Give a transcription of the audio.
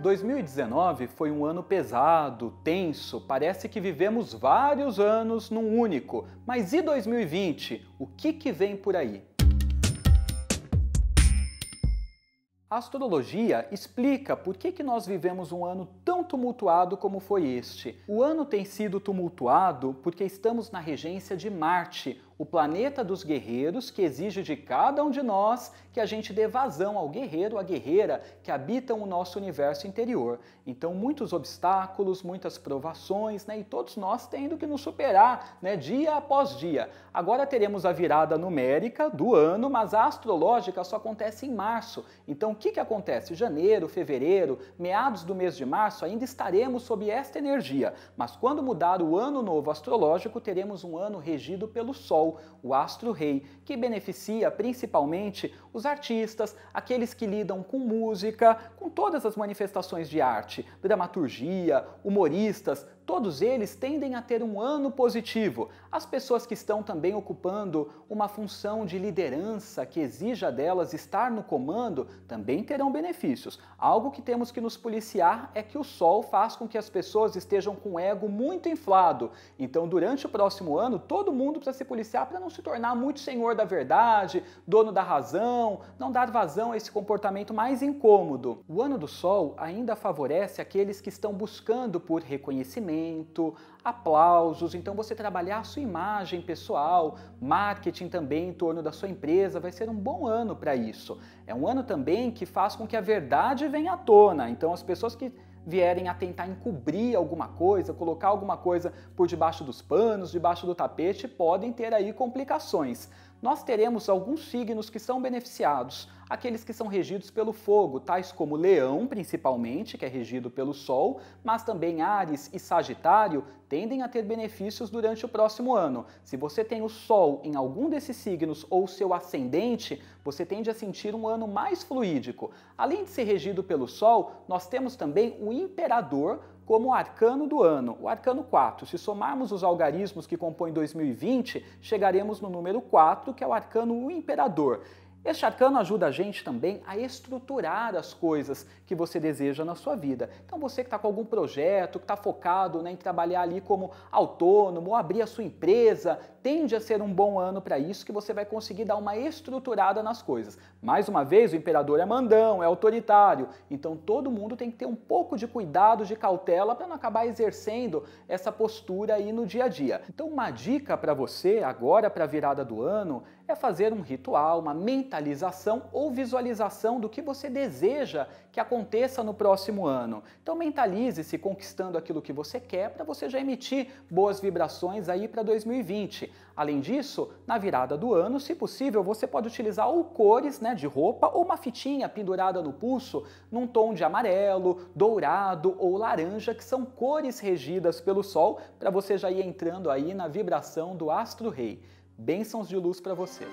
2019 foi um ano pesado, tenso, parece que vivemos vários anos num único. Mas e 2020? O que, que vem por aí? A astrologia explica por que, que nós vivemos um ano tão tumultuado como foi este. O ano tem sido tumultuado porque estamos na regência de Marte, o planeta dos guerreiros, que exige de cada um de nós que a gente dê vazão ao guerreiro, à guerreira que habitam o nosso universo interior. Então, muitos obstáculos, muitas provações, né? E todos nós tendo que nos superar, né? Dia após dia. Agora teremos a virada numérica do ano, mas a astrológica só acontece em março. Então, o que, que acontece? Janeiro, fevereiro, meados do mês de março, ainda estaremos sob esta energia. Mas quando mudar o ano novo astrológico, teremos um ano regido pelo Sol. Sol, o astro-rei, que beneficia principalmente os artistas, aqueles que lidam com música, com todas as manifestações de arte, dramaturgia, humoristas, todos eles tendem a ter um ano positivo. As pessoas que estão também ocupando uma função de liderança que exija delas estar no comando também terão benefícios. Algo que temos que nos policiar é que o Sol faz com que as pessoas estejam com o ego muito inflado. Então, durante o próximo ano, todo mundo precisa se policiar para não se tornar muito senhor da verdade, dono da razão, não dar vazão a esse comportamento mais incômodo. O ano do sol ainda favorece aqueles que estão buscando por reconhecimento, aplausos, então você trabalhar a sua imagem pessoal, marketing também em torno da sua empresa, vai ser um bom ano para isso. É um ano também que faz com que a verdade venha à tona. Então as pessoas que vierem a tentar encobrir alguma coisa, colocar alguma coisa por debaixo dos panos, debaixo do tapete, podem ter aí complicações nós teremos alguns signos que são beneficiados, aqueles que são regidos pelo fogo, tais como Leão, principalmente, que é regido pelo Sol, mas também Ares e Sagitário tendem a ter benefícios durante o próximo ano. Se você tem o Sol em algum desses signos ou seu ascendente, você tende a sentir um ano mais fluídico. Além de ser regido pelo Sol, nós temos também o Imperador como arcano do ano, o arcano 4. Se somarmos os algarismos que compõem 2020, chegaremos no número 4, que é o arcano o imperador. Este arcano ajuda a gente também a estruturar as coisas que você deseja na sua vida. Então, você que está com algum projeto, que está focado né, em trabalhar ali como autônomo, ou abrir a sua empresa, tende a ser um bom ano para isso, que você vai conseguir dar uma estruturada nas coisas. Mais uma vez, o imperador é mandão, é autoritário, então todo mundo tem que ter um pouco de cuidado, de cautela, para não acabar exercendo essa postura aí no dia a dia. Então, uma dica para você agora, para a virada do ano, é fazer um ritual, uma mentalização ou visualização do que você deseja que aconteça no próximo ano. Então mentalize-se conquistando aquilo que você quer para você já emitir boas vibrações aí para 2020. Além disso, na virada do ano, se possível, você pode utilizar ou cores né, de roupa ou uma fitinha pendurada no pulso num tom de amarelo, dourado ou laranja, que são cores regidas pelo Sol, para você já ir entrando aí na vibração do astro rei. Bênçãos de luz para você.